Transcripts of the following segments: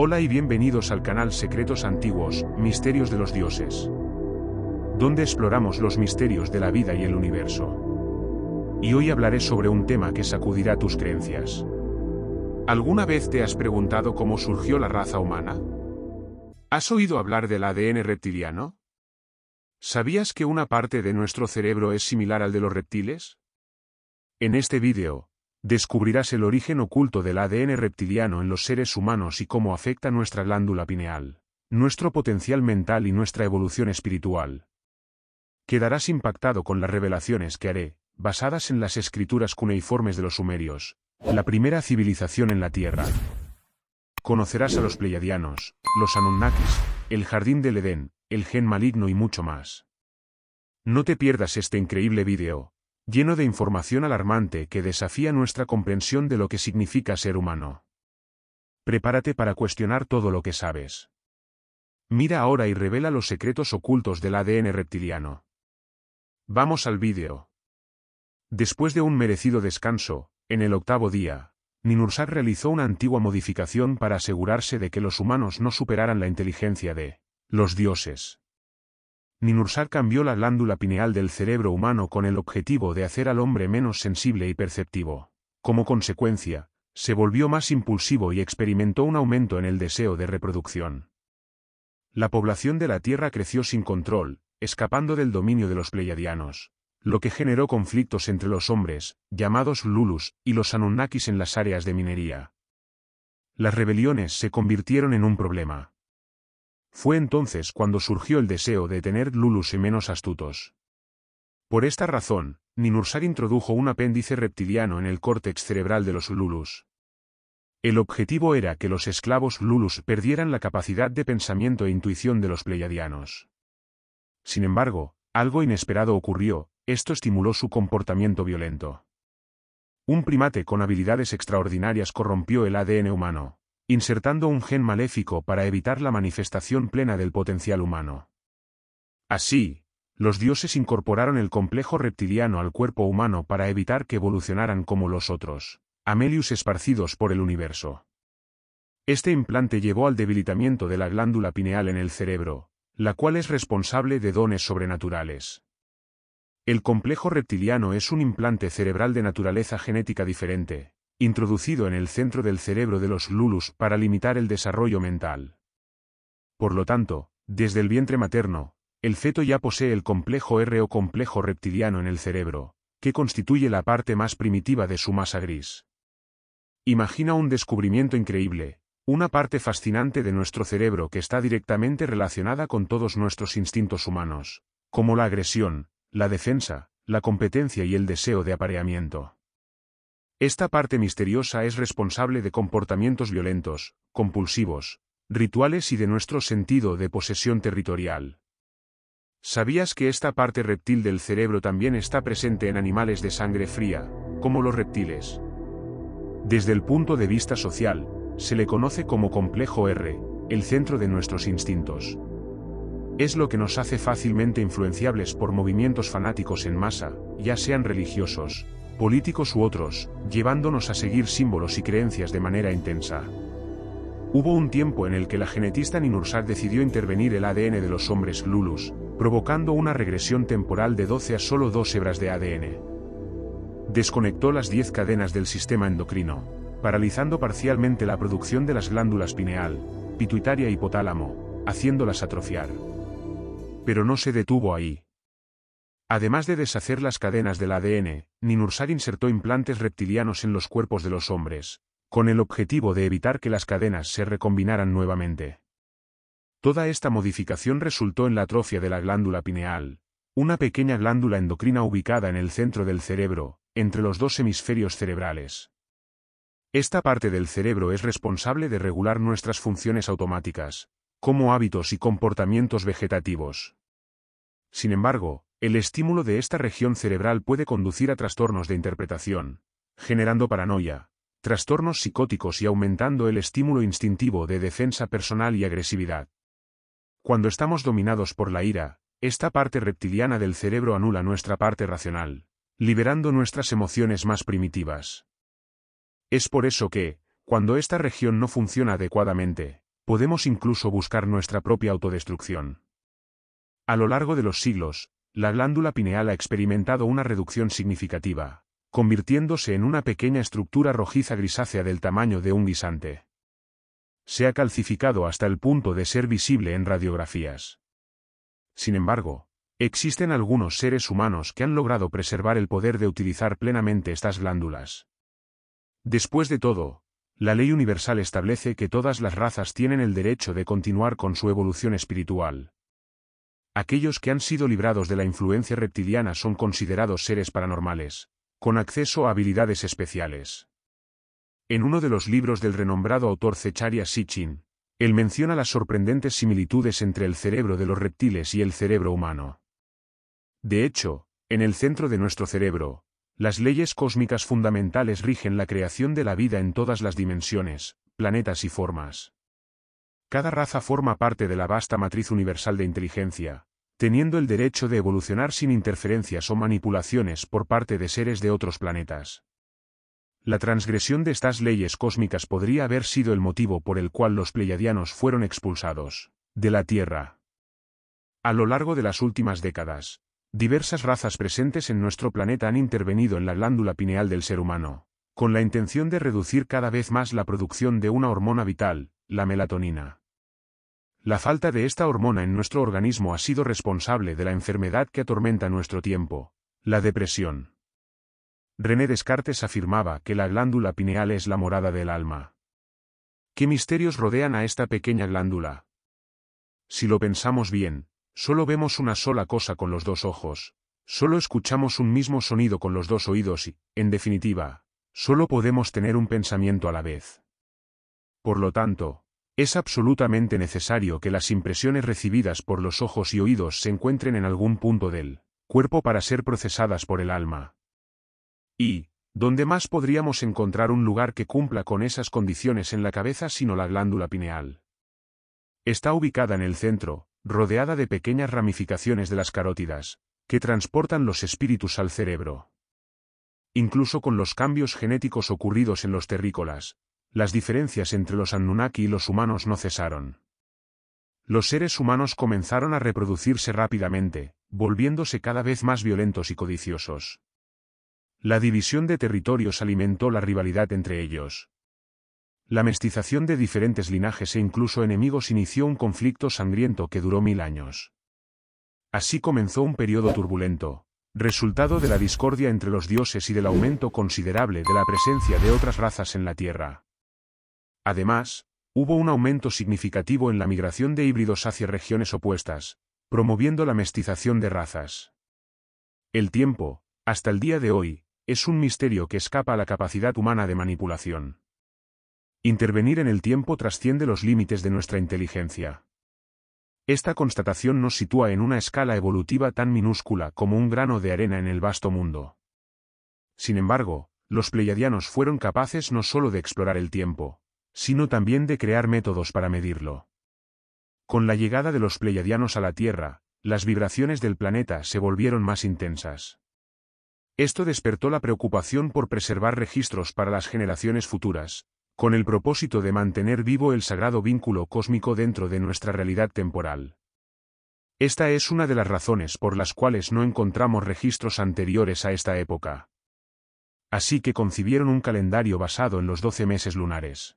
Hola y bienvenidos al canal Secretos Antiguos, Misterios de los Dioses. Donde exploramos los misterios de la vida y el universo. Y hoy hablaré sobre un tema que sacudirá tus creencias. ¿Alguna vez te has preguntado cómo surgió la raza humana? ¿Has oído hablar del ADN reptiliano? ¿Sabías que una parte de nuestro cerebro es similar al de los reptiles? En este vídeo, descubrirás el origen oculto del ADN reptiliano en los seres humanos y cómo afecta nuestra glándula pineal, nuestro potencial mental y nuestra evolución espiritual. Quedarás impactado con las revelaciones que haré, basadas en las escrituras cuneiformes de los sumerios, la primera civilización en la Tierra. Conocerás a los Pleiadianos, los Anunnakis, el Jardín del Edén, el Gen Maligno y mucho más. No te pierdas este increíble video lleno de información alarmante que desafía nuestra comprensión de lo que significa ser humano. Prepárate para cuestionar todo lo que sabes. Mira ahora y revela los secretos ocultos del ADN reptiliano. Vamos al vídeo. Después de un merecido descanso, en el octavo día, Ninurta realizó una antigua modificación para asegurarse de que los humanos no superaran la inteligencia de los dioses. Ninursar cambió la glándula pineal del cerebro humano con el objetivo de hacer al hombre menos sensible y perceptivo. Como consecuencia, se volvió más impulsivo y experimentó un aumento en el deseo de reproducción. La población de la Tierra creció sin control, escapando del dominio de los pleiadianos, lo que generó conflictos entre los hombres, llamados Lulus, y los Anunnakis en las áreas de minería. Las rebeliones se convirtieron en un problema. Fue entonces cuando surgió el deseo de tener lulus y menos astutos. Por esta razón, Ninursar introdujo un apéndice reptiliano en el córtex cerebral de los lulus. El objetivo era que los esclavos lulus perdieran la capacidad de pensamiento e intuición de los pleiadianos. Sin embargo, algo inesperado ocurrió, esto estimuló su comportamiento violento. Un primate con habilidades extraordinarias corrompió el ADN humano insertando un gen maléfico para evitar la manifestación plena del potencial humano. Así, los dioses incorporaron el complejo reptiliano al cuerpo humano para evitar que evolucionaran como los otros, Amelius esparcidos por el universo. Este implante llevó al debilitamiento de la glándula pineal en el cerebro, la cual es responsable de dones sobrenaturales. El complejo reptiliano es un implante cerebral de naturaleza genética diferente, introducido en el centro del cerebro de los lulus para limitar el desarrollo mental. Por lo tanto, desde el vientre materno, el feto ya posee el complejo R o complejo reptiliano en el cerebro, que constituye la parte más primitiva de su masa gris. Imagina un descubrimiento increíble, una parte fascinante de nuestro cerebro que está directamente relacionada con todos nuestros instintos humanos, como la agresión, la defensa, la competencia y el deseo de apareamiento. Esta parte misteriosa es responsable de comportamientos violentos, compulsivos, rituales y de nuestro sentido de posesión territorial. ¿Sabías que esta parte reptil del cerebro también está presente en animales de sangre fría, como los reptiles? Desde el punto de vista social, se le conoce como complejo R, el centro de nuestros instintos. Es lo que nos hace fácilmente influenciables por movimientos fanáticos en masa, ya sean religiosos, políticos u otros, llevándonos a seguir símbolos y creencias de manera intensa. Hubo un tiempo en el que la genetista Ninursar decidió intervenir el ADN de los hombres Lulus, provocando una regresión temporal de 12 a solo dos hebras de ADN. Desconectó las 10 cadenas del sistema endocrino, paralizando parcialmente la producción de las glándulas pineal, pituitaria y hipotálamo, haciéndolas atrofiar. Pero no se detuvo ahí. Además de deshacer las cadenas del ADN, ninursar insertó implantes reptilianos en los cuerpos de los hombres, con el objetivo de evitar que las cadenas se recombinaran nuevamente. Toda esta modificación resultó en la atrofia de la glándula pineal, una pequeña glándula endocrina ubicada en el centro del cerebro, entre los dos hemisferios cerebrales. Esta parte del cerebro es responsable de regular nuestras funciones automáticas, como hábitos y comportamientos vegetativos. Sin embargo, el estímulo de esta región cerebral puede conducir a trastornos de interpretación, generando paranoia, trastornos psicóticos y aumentando el estímulo instintivo de defensa personal y agresividad. Cuando estamos dominados por la ira, esta parte reptiliana del cerebro anula nuestra parte racional, liberando nuestras emociones más primitivas. Es por eso que, cuando esta región no funciona adecuadamente, podemos incluso buscar nuestra propia autodestrucción. A lo largo de los siglos, la glándula pineal ha experimentado una reducción significativa, convirtiéndose en una pequeña estructura rojiza grisácea del tamaño de un guisante. Se ha calcificado hasta el punto de ser visible en radiografías. Sin embargo, existen algunos seres humanos que han logrado preservar el poder de utilizar plenamente estas glándulas. Después de todo, la ley universal establece que todas las razas tienen el derecho de continuar con su evolución espiritual. Aquellos que han sido librados de la influencia reptiliana son considerados seres paranormales, con acceso a habilidades especiales. En uno de los libros del renombrado autor Zecharia Sitchin, él menciona las sorprendentes similitudes entre el cerebro de los reptiles y el cerebro humano. De hecho, en el centro de nuestro cerebro, las leyes cósmicas fundamentales rigen la creación de la vida en todas las dimensiones, planetas y formas. Cada raza forma parte de la vasta matriz universal de inteligencia, teniendo el derecho de evolucionar sin interferencias o manipulaciones por parte de seres de otros planetas. La transgresión de estas leyes cósmicas podría haber sido el motivo por el cual los pleiadianos fueron expulsados de la Tierra. A lo largo de las últimas décadas, diversas razas presentes en nuestro planeta han intervenido en la glándula pineal del ser humano, con la intención de reducir cada vez más la producción de una hormona vital, la melatonina. La falta de esta hormona en nuestro organismo ha sido responsable de la enfermedad que atormenta nuestro tiempo, la depresión. René Descartes afirmaba que la glándula pineal es la morada del alma. ¿Qué misterios rodean a esta pequeña glándula? Si lo pensamos bien, solo vemos una sola cosa con los dos ojos, solo escuchamos un mismo sonido con los dos oídos y, en definitiva, solo podemos tener un pensamiento a la vez. Por lo tanto, es absolutamente necesario que las impresiones recibidas por los ojos y oídos se encuentren en algún punto del cuerpo para ser procesadas por el alma. Y, ¿dónde más podríamos encontrar un lugar que cumpla con esas condiciones en la cabeza sino la glándula pineal? Está ubicada en el centro, rodeada de pequeñas ramificaciones de las carótidas, que transportan los espíritus al cerebro. Incluso con los cambios genéticos ocurridos en los terrícolas, las diferencias entre los Anunnaki y los humanos no cesaron. Los seres humanos comenzaron a reproducirse rápidamente, volviéndose cada vez más violentos y codiciosos. La división de territorios alimentó la rivalidad entre ellos. La mestización de diferentes linajes e incluso enemigos inició un conflicto sangriento que duró mil años. Así comenzó un periodo turbulento, resultado de la discordia entre los dioses y del aumento considerable de la presencia de otras razas en la Tierra. Además, hubo un aumento significativo en la migración de híbridos hacia regiones opuestas, promoviendo la mestización de razas. El tiempo, hasta el día de hoy, es un misterio que escapa a la capacidad humana de manipulación. Intervenir en el tiempo trasciende los límites de nuestra inteligencia. Esta constatación nos sitúa en una escala evolutiva tan minúscula como un grano de arena en el vasto mundo. Sin embargo, los pleiadianos fueron capaces no solo de explorar el tiempo, sino también de crear métodos para medirlo. Con la llegada de los pleiadianos a la Tierra, las vibraciones del planeta se volvieron más intensas. Esto despertó la preocupación por preservar registros para las generaciones futuras, con el propósito de mantener vivo el sagrado vínculo cósmico dentro de nuestra realidad temporal. Esta es una de las razones por las cuales no encontramos registros anteriores a esta época. Así que concibieron un calendario basado en los doce meses lunares.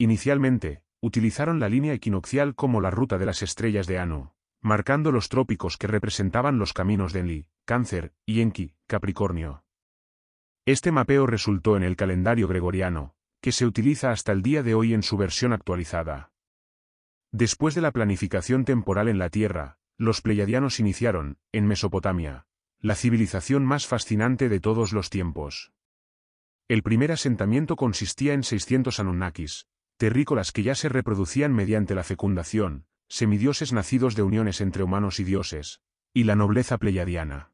Inicialmente, utilizaron la línea equinoccial como la ruta de las estrellas de Anu, marcando los trópicos que representaban los caminos de Enli, Cáncer, y Enki, Capricornio. Este mapeo resultó en el calendario gregoriano, que se utiliza hasta el día de hoy en su versión actualizada. Después de la planificación temporal en la Tierra, los pleiadianos iniciaron, en Mesopotamia, la civilización más fascinante de todos los tiempos. El primer asentamiento consistía en 600 Anunnakis, terrícolas que ya se reproducían mediante la fecundación, semidioses nacidos de uniones entre humanos y dioses, y la nobleza pleyadiana.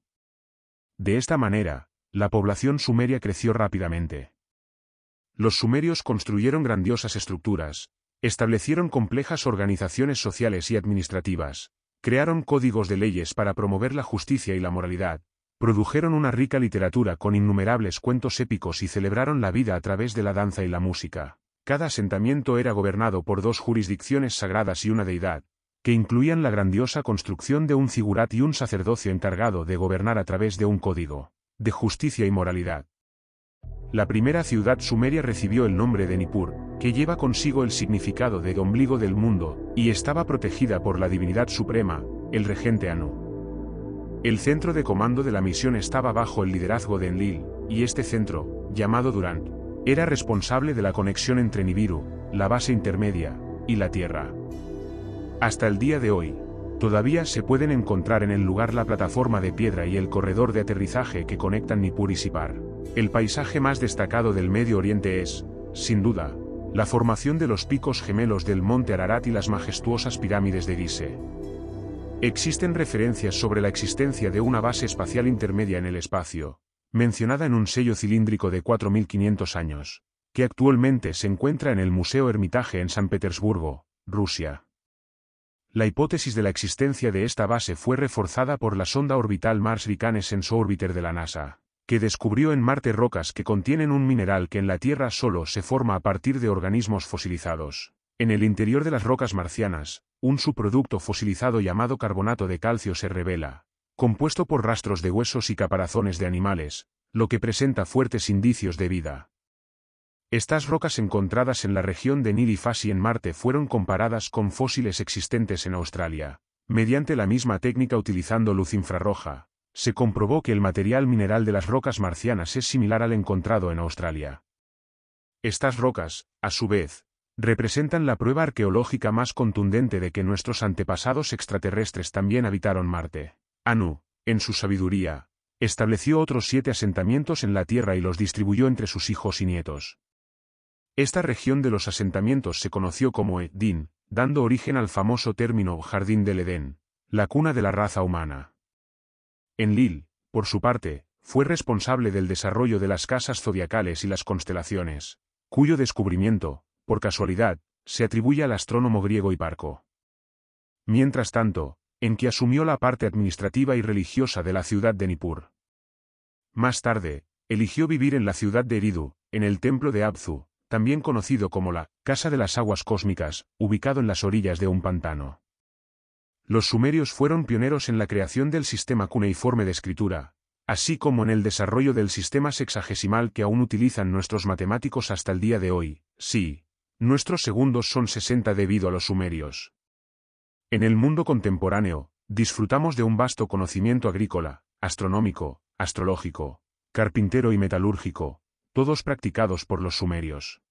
De esta manera, la población sumeria creció rápidamente. Los sumerios construyeron grandiosas estructuras, establecieron complejas organizaciones sociales y administrativas, crearon códigos de leyes para promover la justicia y la moralidad, produjeron una rica literatura con innumerables cuentos épicos y celebraron la vida a través de la danza y la música. Cada asentamiento era gobernado por dos jurisdicciones sagradas y una deidad, que incluían la grandiosa construcción de un figurat y un sacerdocio encargado de gobernar a través de un código de justicia y moralidad. La primera ciudad sumeria recibió el nombre de Nippur, que lleva consigo el significado de ombligo del mundo, y estaba protegida por la divinidad suprema, el regente Anu. El centro de comando de la misión estaba bajo el liderazgo de Enlil, y este centro, llamado Durant, era responsable de la conexión entre Nibiru, la base intermedia, y la Tierra. Hasta el día de hoy, todavía se pueden encontrar en el lugar la plataforma de piedra y el corredor de aterrizaje que conectan Nippur y Sipar. El paisaje más destacado del Medio Oriente es, sin duda, la formación de los picos gemelos del monte Ararat y las majestuosas pirámides de Gizeh. Existen referencias sobre la existencia de una base espacial intermedia en el espacio, mencionada en un sello cilíndrico de 4.500 años, que actualmente se encuentra en el Museo Hermitage en San Petersburgo, Rusia. La hipótesis de la existencia de esta base fue reforzada por la sonda orbital Mars en su Orbiter de la NASA, que descubrió en Marte rocas que contienen un mineral que en la Tierra solo se forma a partir de organismos fosilizados. En el interior de las rocas marcianas, un subproducto fosilizado llamado carbonato de calcio se revela, compuesto por rastros de huesos y caparazones de animales, lo que presenta fuertes indicios de vida. Estas rocas encontradas en la región de Nilifasi en Marte fueron comparadas con fósiles existentes en Australia. Mediante la misma técnica utilizando luz infrarroja, se comprobó que el material mineral de las rocas marcianas es similar al encontrado en Australia. Estas rocas, a su vez, representan la prueba arqueológica más contundente de que nuestros antepasados extraterrestres también habitaron Marte. Anu, ah, en su sabiduría, estableció otros siete asentamientos en la tierra y los distribuyó entre sus hijos y nietos. Esta región de los asentamientos se conoció como Edín, dando origen al famoso término Jardín del Edén, la cuna de la raza humana. Enlil, por su parte, fue responsable del desarrollo de las casas zodiacales y las constelaciones, cuyo descubrimiento, por casualidad, se atribuye al astrónomo griego Hiparco. Mientras tanto, en que asumió la parte administrativa y religiosa de la ciudad de Nippur. Más tarde, eligió vivir en la ciudad de Eridu, en el templo de Abzu, también conocido como la Casa de las Aguas Cósmicas, ubicado en las orillas de un pantano. Los sumerios fueron pioneros en la creación del sistema cuneiforme de escritura, así como en el desarrollo del sistema sexagesimal que aún utilizan nuestros matemáticos hasta el día de hoy. Sí, nuestros segundos son 60 debido a los sumerios. En el mundo contemporáneo, disfrutamos de un vasto conocimiento agrícola, astronómico, astrológico, carpintero y metalúrgico, todos practicados por los sumerios.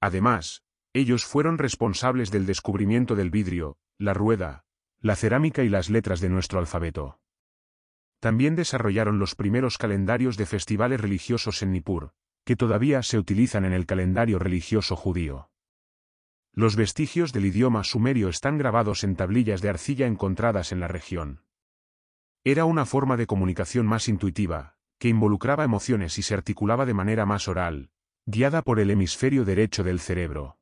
Además, ellos fueron responsables del descubrimiento del vidrio, la rueda, la cerámica y las letras de nuestro alfabeto. También desarrollaron los primeros calendarios de festivales religiosos en Nippur, que todavía se utilizan en el calendario religioso judío. Los vestigios del idioma sumerio están grabados en tablillas de arcilla encontradas en la región. Era una forma de comunicación más intuitiva, que involucraba emociones y se articulaba de manera más oral, guiada por el hemisferio derecho del cerebro.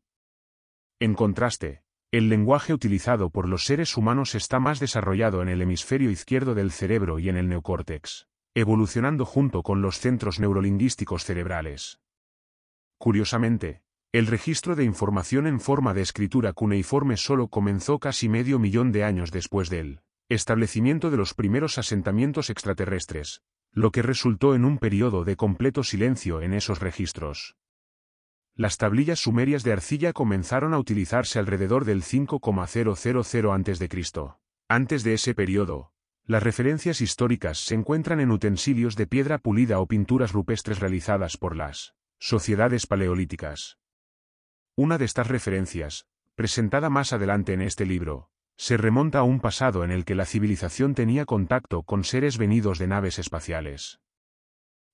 En contraste, el lenguaje utilizado por los seres humanos está más desarrollado en el hemisferio izquierdo del cerebro y en el neocórtex, evolucionando junto con los centros neurolingüísticos cerebrales. Curiosamente, el registro de información en forma de escritura cuneiforme solo comenzó casi medio millón de años después del establecimiento de los primeros asentamientos extraterrestres, lo que resultó en un periodo de completo silencio en esos registros. Las tablillas sumerias de arcilla comenzaron a utilizarse alrededor del 5,000 a.C. Antes de ese periodo, las referencias históricas se encuentran en utensilios de piedra pulida o pinturas rupestres realizadas por las sociedades paleolíticas. Una de estas referencias, presentada más adelante en este libro, se remonta a un pasado en el que la civilización tenía contacto con seres venidos de naves espaciales.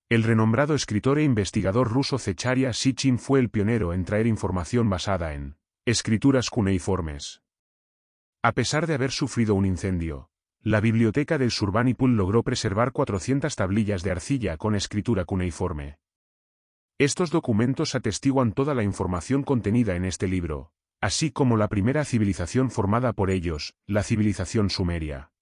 El renombrado escritor e investigador ruso Zecharia Sitchin fue el pionero en traer información basada en escrituras cuneiformes. A pesar de haber sufrido un incendio, la biblioteca del Surbanipul logró preservar 400 tablillas de arcilla con escritura cuneiforme. Estos documentos atestiguan toda la información contenida en este libro, así como la primera civilización formada por ellos, la civilización sumeria.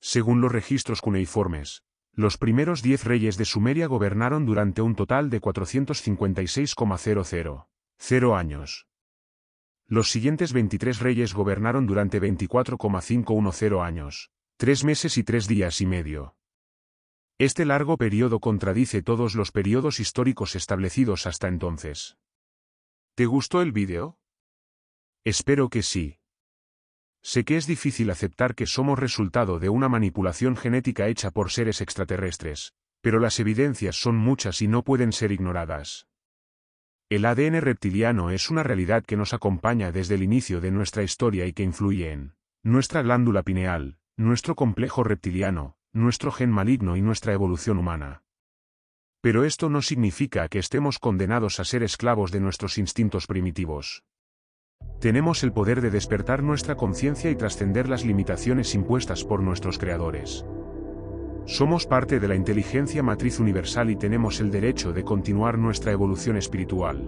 Según los registros cuneiformes, los primeros diez reyes de Sumeria gobernaron durante un total de 456,000 años. Los siguientes 23 reyes gobernaron durante 24,510 años, tres meses y tres días y medio. Este largo periodo contradice todos los periodos históricos establecidos hasta entonces. ¿Te gustó el vídeo? Espero que sí. Sé que es difícil aceptar que somos resultado de una manipulación genética hecha por seres extraterrestres, pero las evidencias son muchas y no pueden ser ignoradas. El ADN reptiliano es una realidad que nos acompaña desde el inicio de nuestra historia y que influye en nuestra glándula pineal, nuestro complejo reptiliano, nuestro gen maligno y nuestra evolución humana. Pero esto no significa que estemos condenados a ser esclavos de nuestros instintos primitivos. Tenemos el poder de despertar nuestra conciencia y trascender las limitaciones impuestas por nuestros creadores. Somos parte de la inteligencia matriz universal y tenemos el derecho de continuar nuestra evolución espiritual.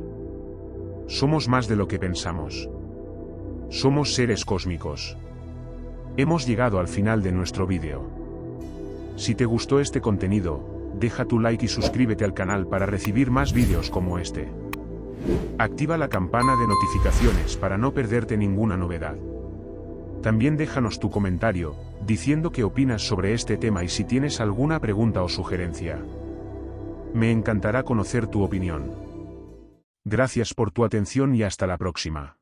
Somos más de lo que pensamos. Somos seres cósmicos. Hemos llegado al final de nuestro vídeo. Si te gustó este contenido, deja tu like y suscríbete al canal para recibir más vídeos como este. Activa la campana de notificaciones para no perderte ninguna novedad. También déjanos tu comentario, diciendo qué opinas sobre este tema y si tienes alguna pregunta o sugerencia. Me encantará conocer tu opinión. Gracias por tu atención y hasta la próxima.